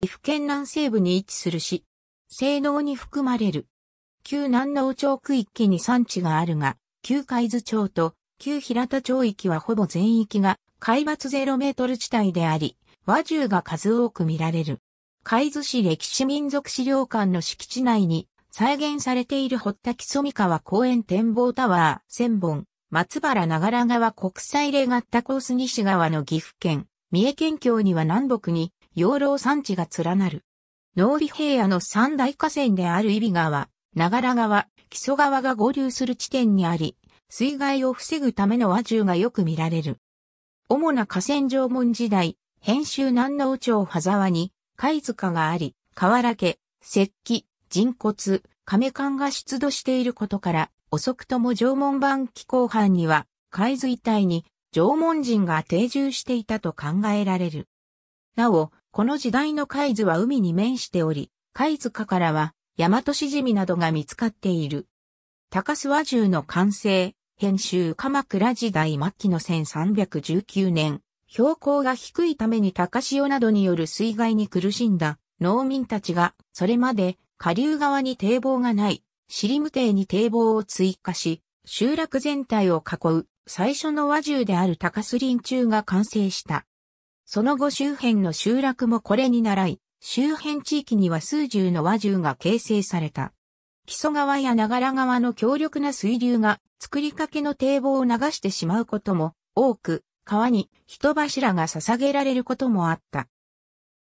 岐阜県南西部に位置する市。西能に含まれる。旧南農町区域に産地があるが、旧海津町と旧平田町域はほぼ全域が海抜ゼロメートル地帯であり、和獣が数多く見られる。海津市歴史民族資料館の敷地内に再現されている堀田木染川公園展望タワー、千本、松原長良川国際レガッタコース西側の岐阜県、三重県境には南北に養老山地が連なる。農備平野の三大河川である揖斐川、長良川、木曽川が合流する地点にあり、水害を防ぐための和獣がよく見られる。主な河川縄文時代、編集南能町羽沢に、貝塚があり、河原家、石器、人骨、亀缶が出土していることから、遅くとも縄文版紀候班には、海水帯に縄文人が定住していたと考えられる。なお、この時代の海図は海に面しており、海図下からは、大和しじみなどが見つかっている。高諏訪銃の完成、編集鎌倉時代末期の1319年、標高が低いために高潮などによる水害に苦しんだ農民たちが、それまで下流側に堤防がない、尻無堤に堤防を追加し、集落全体を囲う最初の和獣である高須林中が完成した。その後周辺の集落もこれに習い、周辺地域には数十の和獣が形成された。木曽川や長良川の強力な水流が作りかけの堤防を流してしまうことも多く、川に人柱が捧げられることもあった。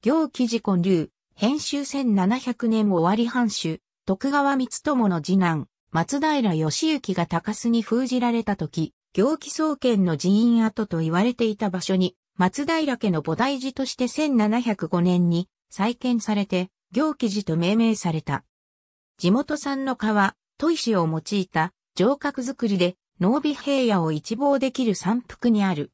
行記事建流、編集1700年終わり藩主、徳川光友の次男、松平義行が高須に封じられた時、行基総研の寺院跡と言われていた場所に松平家の菩提寺として1705年に再建されて、行基寺と命名された。地元産の川、砥石を用いた城郭造りで、濃尾平野を一望できる山腹にある。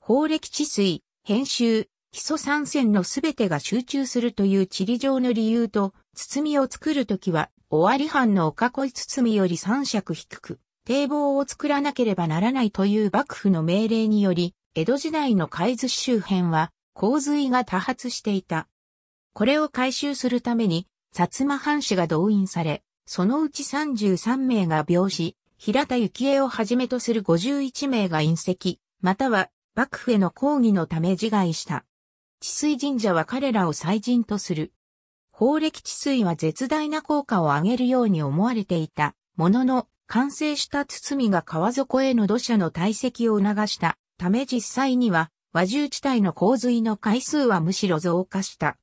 法暦治水、編集、基礎参戦のすべてが集中するという地理上の理由と、包みを作るときは、尾張藩のお囲い包より三尺低く、堤防を作らなければならないという幕府の命令により、江戸時代の海津周辺は洪水が多発していた。これを回収するために、薩摩藩士が動員され、そのうち33名が病死、平田幸恵をはじめとする51名が隕石、または幕府への抗議のため自害した。治水神社は彼らを祭神とする。法暦治水は絶大な効果を上げるように思われていた、ものの、完成した堤が川底への土砂の堆積を促したため実際には和獣地帯の洪水の回数はむしろ増加した。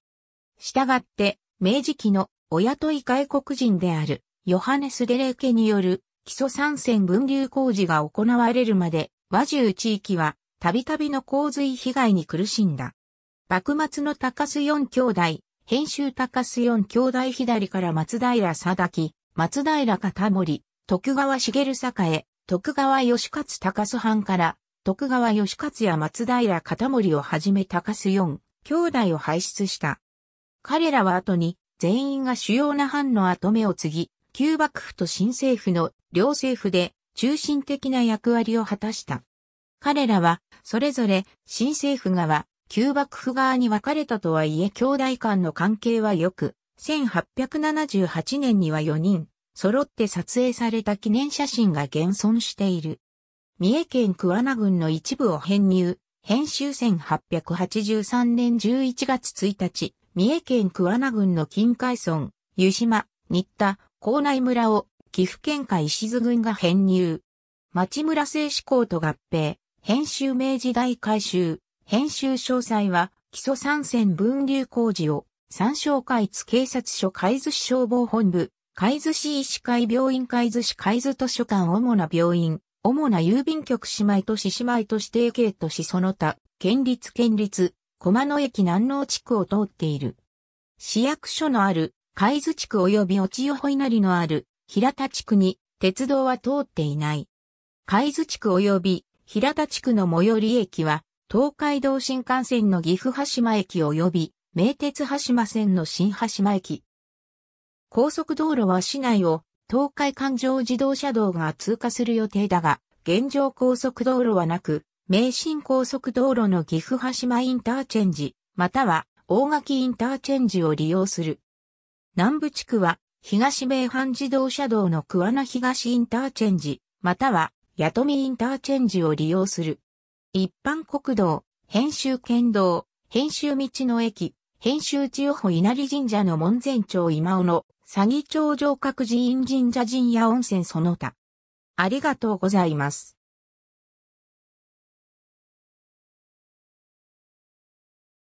したがって、明治期のお雇い外国人であるヨハネス・デレーケによる基礎参戦分流工事が行われるまで和獣地域はたびたびの洪水被害に苦しんだ。幕末の高須四兄弟、編集高須四兄弟左から松平定樹、松平片森、徳川茂栄、徳川義勝高須藩から徳川義勝や松平片森をはじめ高須四兄弟を輩出した。彼らは後に全員が主要な藩の後目を継ぎ、旧幕府と新政府の両政府で中心的な役割を果たした。彼らは、それぞれ新政府側、旧幕府側に分かれたとはいえ兄弟間の関係は良く、1878年には4人、揃って撮影された記念写真が現存している。三重県桑名郡の一部を編入、編集1883年11月1日、三重県桑名郡の近海村、湯島、新田、港内村を岐阜県下石津郡が編入。町村製志向と合併、編集明治大改修、編集詳細は基礎参戦分流工事を参照海津警察署海津市消防本部、海津市医師会病院海津市海津図書館主な病院、主な郵便局姉妹都市姉妹都市定型都市その他、県立県立、駒野駅南農地区を通っている。市役所のある、海津地区及び落代いなりのある、平田地区に、鉄道は通っていない。海津地区及び、平田地区の最寄り駅は、東海道新幹線の岐阜羽島駅及び、名鉄羽島線の新羽島駅。高速道路は市内を東海環状自動車道が通過する予定だが、現状高速道路はなく、名神高速道路の岐阜羽島インターチェンジ、または大垣インターチェンジを利用する。南部地区は、東名阪自動車道の桑名東インターチェンジ、または、八富インターチェンジを利用する。一般国道、編集県道、編集道の駅、編集地予保稲荷神社の門前町今尾の詐欺町城郭寺院神社神社温泉その他。ありがとうございます。